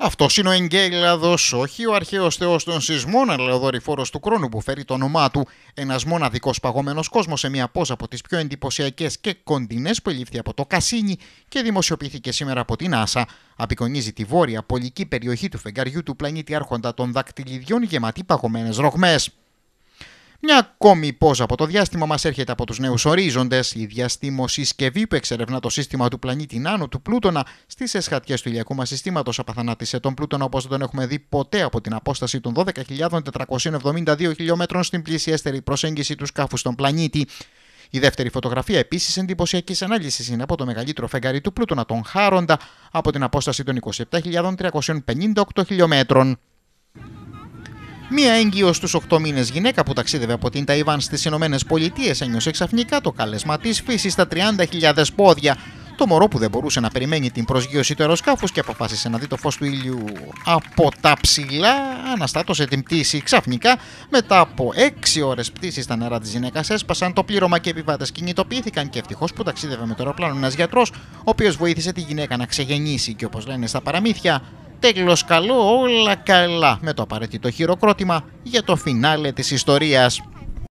Αυτός είναι ο Εγκέλαδο, όχι ο αρχαίος θεός των σεισμών, αλλά ο δορυφόρος του κρόνου που φέρει το όνομά του. Ένας μοναδικός παγωμένος κόσμος σε μια πόσα από τις πιο εντυπωσιακές και κοντινές που ελήφθη από το Κασίνι και δημοσιοποιήθηκε σήμερα από την Άσα. Απεικονίζει τη βόρεια πολική περιοχή του φεγγαριού του πλανήτη Άρχοντα των Δακτυλιδιών γεματή παγωμένες ρογμές. Μια ακόμη πόζα από το διάστημα μας έρχεται από τους νέους ορίζοντες, η συσκευή που εξερευνά το σύστημα του πλανήτη Νάνο του Πλούτονα στις εσχατιές του ηλιακού μας συστήματος απαθανάτησε τον Πλούτονα όπως δεν τον έχουμε δει ποτέ από την απόσταση των 12.472 χιλιόμετρων στην πλησιέστερη προσέγγιση του σκάφους στον πλανήτη. Η δεύτερη φωτογραφία επίσης εντυπωσιακής ανάλυσης είναι από το μεγαλύτερο φεγγάρι του Πλούτονα, τον Χάροντα, από την απόσταση των 27.358 χιλιόμετρων. Μία έγκυο στους 8 μήνες γυναίκα που ταξίδευε από την Ταϊβάν στις Ηνωμένες Πολιτείες ένιωσε ξαφνικά το κάλεσμα της φύσης στα 30.000 πόδια. Το μωρό που δεν μπορούσε να περιμένει την προσγείωση του αεροσκάφους και αποφάσισε να δει το φως του ήλιου από τα ψηλά, αναστάτωσε την πτήση. Ξαφνικά, μετά από 6 ώρες πτήσης στα νερά της γυναίκας, έσπασαν το πλήρωμα και οι επιβάτες κινητοποιήθηκαν. Και ευτυχώς που ταξίδευε με το αεροπλάνο ένας γιατρός, ο οποίος βοήθησε τη γυναίκα να ξεγενήσει Και όπως λένε στα παραμύθια, τέλος καλό όλα καλά με το απαραίτητο χειροκρότημα για το φινάλε της ιστορίας.